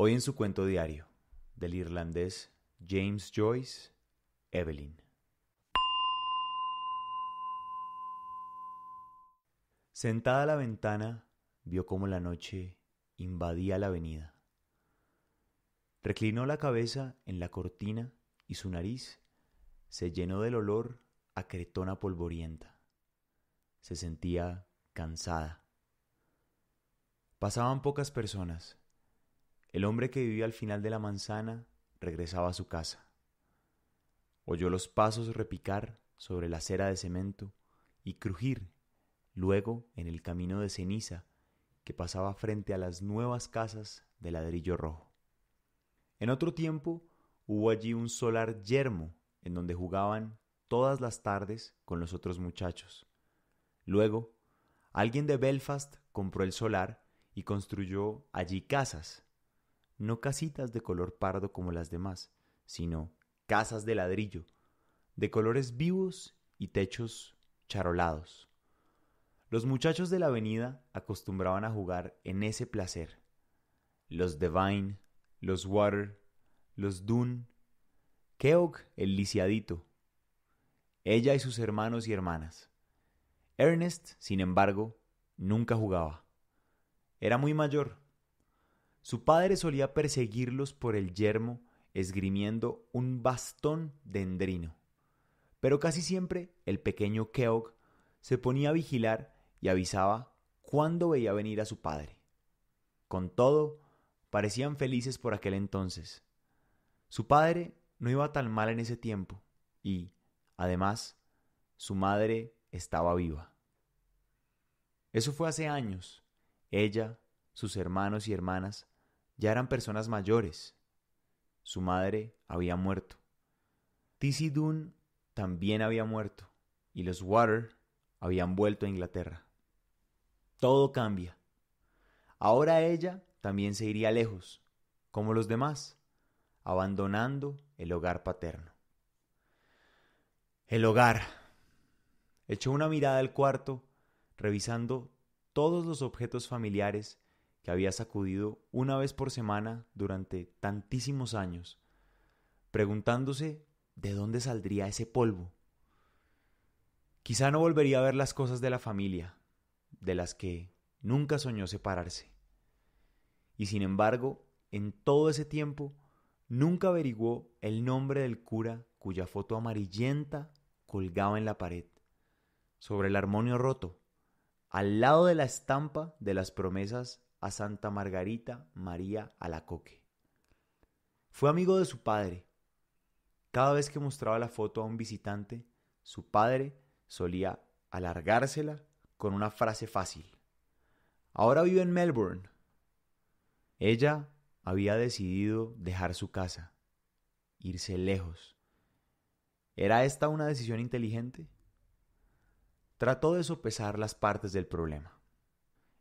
Hoy en su cuento diario del irlandés James Joyce, Evelyn. Sentada a la ventana, vio cómo la noche invadía la avenida. Reclinó la cabeza en la cortina y su nariz se llenó del olor a cretona polvorienta. Se sentía cansada. Pasaban pocas personas el hombre que vivía al final de la manzana regresaba a su casa. Oyó los pasos repicar sobre la acera de cemento y crujir luego en el camino de ceniza que pasaba frente a las nuevas casas de ladrillo rojo. En otro tiempo hubo allí un solar yermo en donde jugaban todas las tardes con los otros muchachos. Luego, alguien de Belfast compró el solar y construyó allí casas no casitas de color pardo como las demás, sino casas de ladrillo, de colores vivos y techos charolados. Los muchachos de la avenida acostumbraban a jugar en ese placer. Los Devine, los Water, los Dune, Keogh el lisiadito, ella y sus hermanos y hermanas. Ernest, sin embargo, nunca jugaba. Era muy mayor, su padre solía perseguirlos por el yermo esgrimiendo un bastón dendrino. Pero casi siempre el pequeño Keog se ponía a vigilar y avisaba cuándo veía venir a su padre. Con todo, parecían felices por aquel entonces. Su padre no iba tan mal en ese tiempo y, además, su madre estaba viva. Eso fue hace años. Ella sus hermanos y hermanas, ya eran personas mayores. Su madre había muerto. Tizzy también había muerto y los Water habían vuelto a Inglaterra. Todo cambia. Ahora ella también se iría lejos, como los demás, abandonando el hogar paterno. El hogar. Echó una mirada al cuarto, revisando todos los objetos familiares había sacudido una vez por semana durante tantísimos años, preguntándose de dónde saldría ese polvo. Quizá no volvería a ver las cosas de la familia, de las que nunca soñó separarse. Y sin embargo, en todo ese tiempo, nunca averiguó el nombre del cura cuya foto amarillenta colgaba en la pared, sobre el armonio roto, al lado de la estampa de las promesas a Santa Margarita María Alacoque. Fue amigo de su padre. Cada vez que mostraba la foto a un visitante, su padre solía alargársela con una frase fácil. Ahora vive en Melbourne. Ella había decidido dejar su casa, irse lejos. ¿Era esta una decisión inteligente? Trató de sopesar las partes del problema.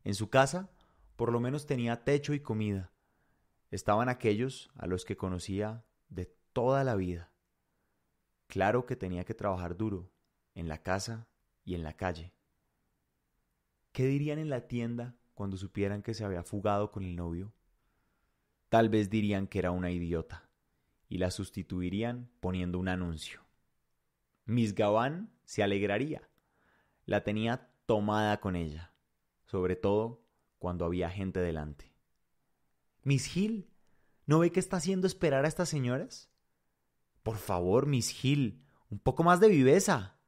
En su casa por lo menos tenía techo y comida. Estaban aquellos a los que conocía de toda la vida. Claro que tenía que trabajar duro, en la casa y en la calle. ¿Qué dirían en la tienda cuando supieran que se había fugado con el novio? Tal vez dirían que era una idiota y la sustituirían poniendo un anuncio. Miss Gabán se alegraría. La tenía tomada con ella, sobre todo cuando había gente delante. Miss Hill, ¿no ve que está haciendo esperar a estas señoras? Por favor, Miss Hill, un poco más de viveza.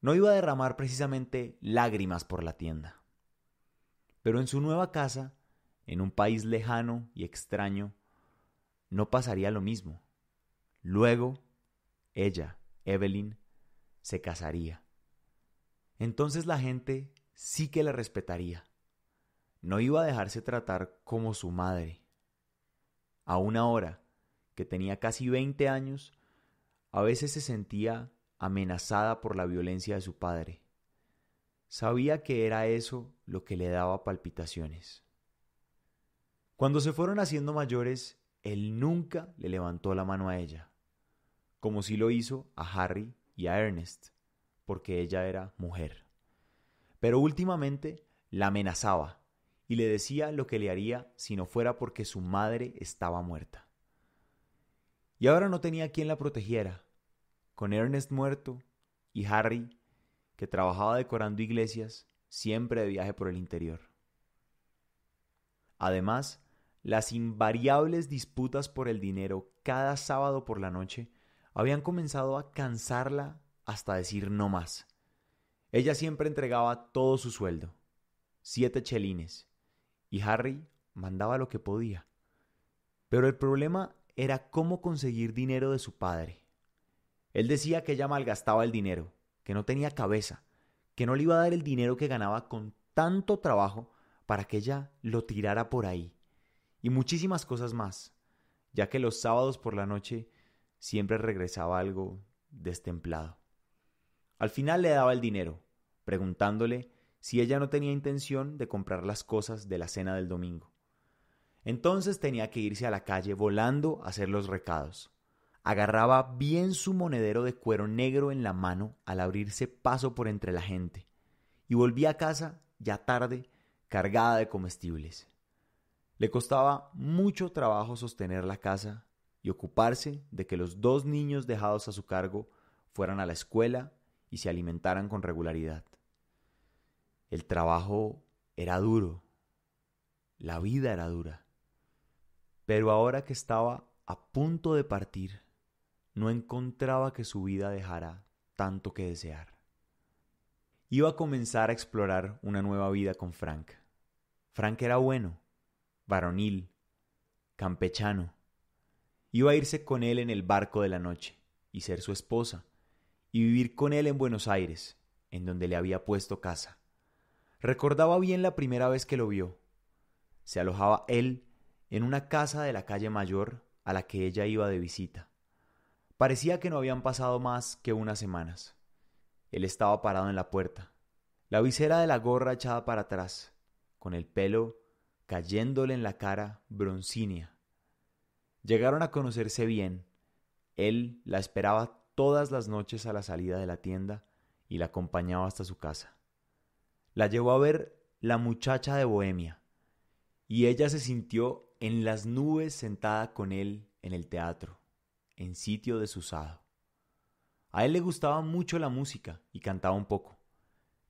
No iba a derramar precisamente lágrimas por la tienda. Pero en su nueva casa, en un país lejano y extraño, no pasaría lo mismo. Luego, ella, Evelyn, se casaría. Entonces la gente sí que la respetaría no iba a dejarse tratar como su madre. Aún ahora, que tenía casi 20 años, a veces se sentía amenazada por la violencia de su padre. Sabía que era eso lo que le daba palpitaciones. Cuando se fueron haciendo mayores, él nunca le levantó la mano a ella, como si lo hizo a Harry y a Ernest, porque ella era mujer. Pero últimamente la amenazaba y le decía lo que le haría si no fuera porque su madre estaba muerta. Y ahora no tenía quien la protegiera. Con Ernest muerto y Harry, que trabajaba decorando iglesias, siempre de viaje por el interior. Además, las invariables disputas por el dinero cada sábado por la noche habían comenzado a cansarla hasta decir no más. Ella siempre entregaba todo su sueldo, siete chelines, y Harry mandaba lo que podía. Pero el problema era cómo conseguir dinero de su padre. Él decía que ella malgastaba el dinero, que no tenía cabeza, que no le iba a dar el dinero que ganaba con tanto trabajo para que ella lo tirara por ahí. Y muchísimas cosas más, ya que los sábados por la noche siempre regresaba algo destemplado. Al final le daba el dinero, preguntándole si ella no tenía intención de comprar las cosas de la cena del domingo. Entonces tenía que irse a la calle volando a hacer los recados. Agarraba bien su monedero de cuero negro en la mano al abrirse paso por entre la gente, y volvía a casa ya tarde, cargada de comestibles. Le costaba mucho trabajo sostener la casa y ocuparse de que los dos niños dejados a su cargo fueran a la escuela y se alimentaran con regularidad. El trabajo era duro, la vida era dura. Pero ahora que estaba a punto de partir, no encontraba que su vida dejara tanto que desear. Iba a comenzar a explorar una nueva vida con Frank. Frank era bueno, varonil, campechano. Iba a irse con él en el barco de la noche y ser su esposa, y vivir con él en Buenos Aires, en donde le había puesto casa. Recordaba bien la primera vez que lo vio. Se alojaba él en una casa de la calle mayor a la que ella iba de visita. Parecía que no habían pasado más que unas semanas. Él estaba parado en la puerta, la visera de la gorra echada para atrás, con el pelo cayéndole en la cara broncínea. Llegaron a conocerse bien. Él la esperaba todas las noches a la salida de la tienda y la acompañaba hasta su casa la llevó a ver la muchacha de Bohemia, y ella se sintió en las nubes sentada con él en el teatro, en sitio desusado. A él le gustaba mucho la música y cantaba un poco.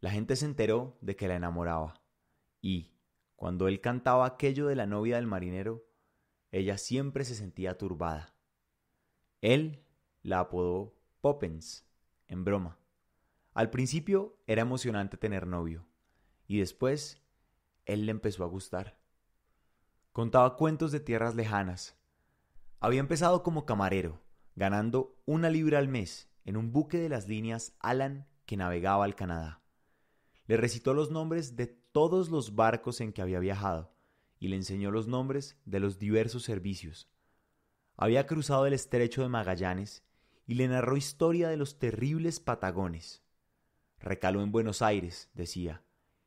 La gente se enteró de que la enamoraba, y, cuando él cantaba aquello de la novia del marinero, ella siempre se sentía turbada. Él la apodó Popens, en broma. Al principio era emocionante tener novio, y después él le empezó a gustar. Contaba cuentos de tierras lejanas. Había empezado como camarero, ganando una libra al mes en un buque de las líneas Alan que navegaba al Canadá. Le recitó los nombres de todos los barcos en que había viajado y le enseñó los nombres de los diversos servicios. Había cruzado el estrecho de Magallanes y le narró historia de los terribles patagones. Recaló en Buenos Aires, decía,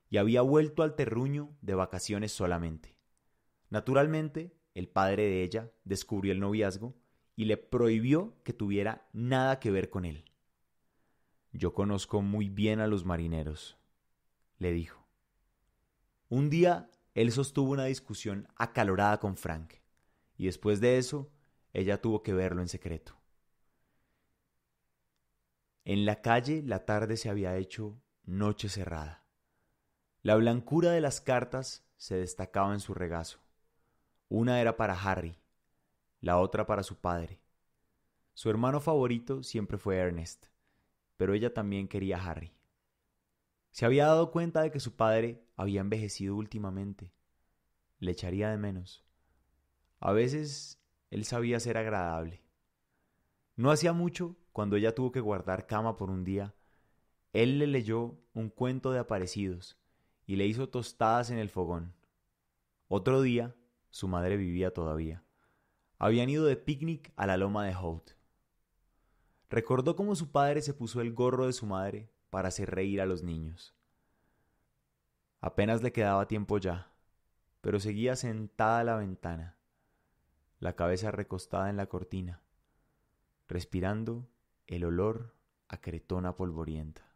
y había vuelto al terruño de vacaciones solamente. Naturalmente, el padre de ella descubrió el noviazgo y le prohibió que tuviera nada que ver con él. Yo conozco muy bien a los marineros, le dijo. Un día él sostuvo una discusión acalorada con Frank, y después de eso ella tuvo que verlo en secreto. En la calle la tarde se había hecho noche cerrada. La blancura de las cartas se destacaba en su regazo. Una era para Harry, la otra para su padre. Su hermano favorito siempre fue Ernest, pero ella también quería a Harry. Se había dado cuenta de que su padre había envejecido últimamente. Le echaría de menos. A veces él sabía ser agradable. No hacía mucho, cuando ella tuvo que guardar cama por un día, él le leyó un cuento de aparecidos, y le hizo tostadas en el fogón. Otro día, su madre vivía todavía. Habían ido de picnic a la loma de Hout. Recordó cómo su padre se puso el gorro de su madre para hacer reír a los niños. Apenas le quedaba tiempo ya, pero seguía sentada a la ventana, la cabeza recostada en la cortina, respirando el olor a cretona polvorienta.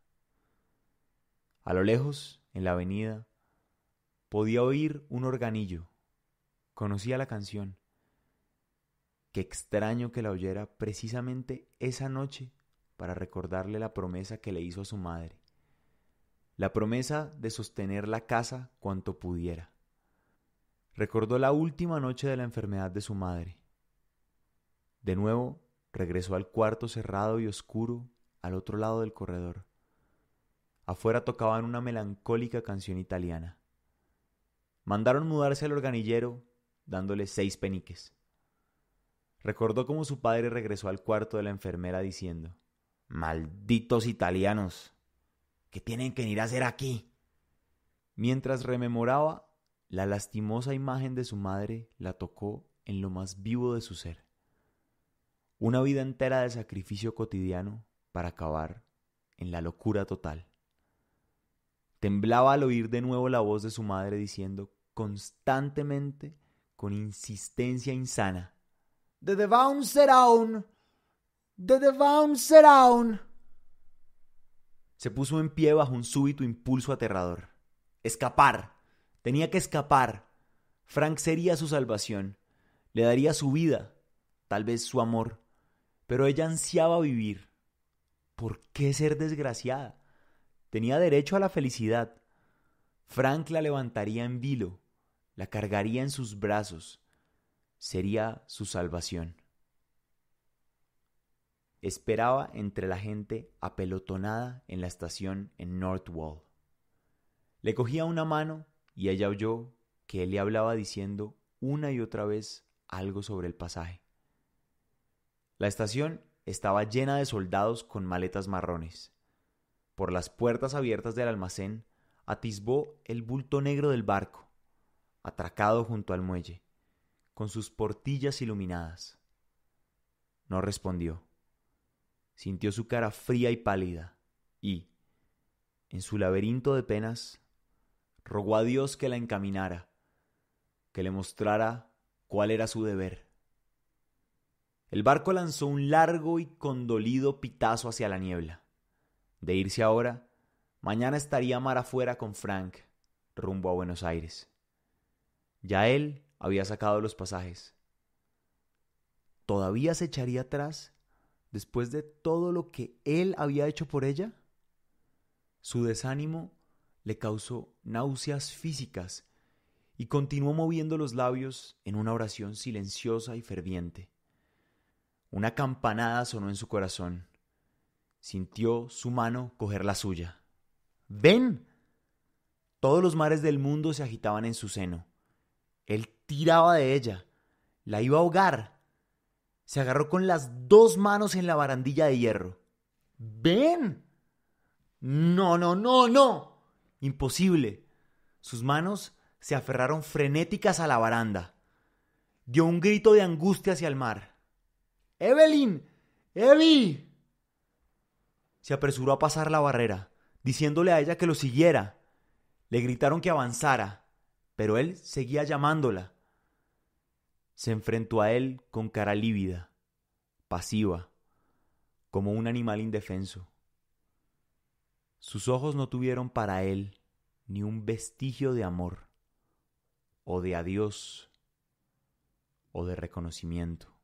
A lo lejos, en la avenida, podía oír un organillo. Conocía la canción. Qué extraño que la oyera precisamente esa noche para recordarle la promesa que le hizo a su madre. La promesa de sostener la casa cuanto pudiera. Recordó la última noche de la enfermedad de su madre. De nuevo, regresó al cuarto cerrado y oscuro al otro lado del corredor. Afuera tocaban una melancólica canción italiana. Mandaron mudarse al organillero, dándole seis peniques. Recordó cómo su padre regresó al cuarto de la enfermera diciendo, Malditos italianos, ¿qué tienen que ir a hacer aquí? Mientras rememoraba, la lastimosa imagen de su madre la tocó en lo más vivo de su ser. Una vida entera de sacrificio cotidiano para acabar en la locura total. Temblaba al oír de nuevo la voz de su madre diciendo constantemente, con insistencia insana, De Devaun un De Devaun down Se puso en pie bajo un súbito impulso aterrador. Escapar. Tenía que escapar. Frank sería su salvación. Le daría su vida, tal vez su amor. Pero ella ansiaba vivir. ¿Por qué ser desgraciada? Tenía derecho a la felicidad. Frank la levantaría en vilo, la cargaría en sus brazos. Sería su salvación. Esperaba entre la gente apelotonada en la estación en Northwall. Le cogía una mano y ella oyó que él le hablaba diciendo una y otra vez algo sobre el pasaje. La estación estaba llena de soldados con maletas marrones. Por las puertas abiertas del almacén atisbó el bulto negro del barco, atracado junto al muelle, con sus portillas iluminadas. No respondió. Sintió su cara fría y pálida y, en su laberinto de penas, rogó a Dios que la encaminara, que le mostrara cuál era su deber. El barco lanzó un largo y condolido pitazo hacia la niebla. De irse ahora, mañana estaría mar afuera con Frank, rumbo a Buenos Aires. Ya él había sacado los pasajes. ¿Todavía se echaría atrás después de todo lo que él había hecho por ella? Su desánimo le causó náuseas físicas y continuó moviendo los labios en una oración silenciosa y ferviente. Una campanada sonó en su corazón sintió su mano coger la suya. ¡Ven! Todos los mares del mundo se agitaban en su seno. Él tiraba de ella, la iba a ahogar. Se agarró con las dos manos en la barandilla de hierro. ¡Ven! No, no, no, no. Imposible. Sus manos se aferraron frenéticas a la baranda. Dio un grito de angustia hacia el mar. Evelyn. Evi se apresuró a pasar la barrera, diciéndole a ella que lo siguiera. Le gritaron que avanzara, pero él seguía llamándola. Se enfrentó a él con cara lívida, pasiva, como un animal indefenso. Sus ojos no tuvieron para él ni un vestigio de amor, o de adiós, o de reconocimiento.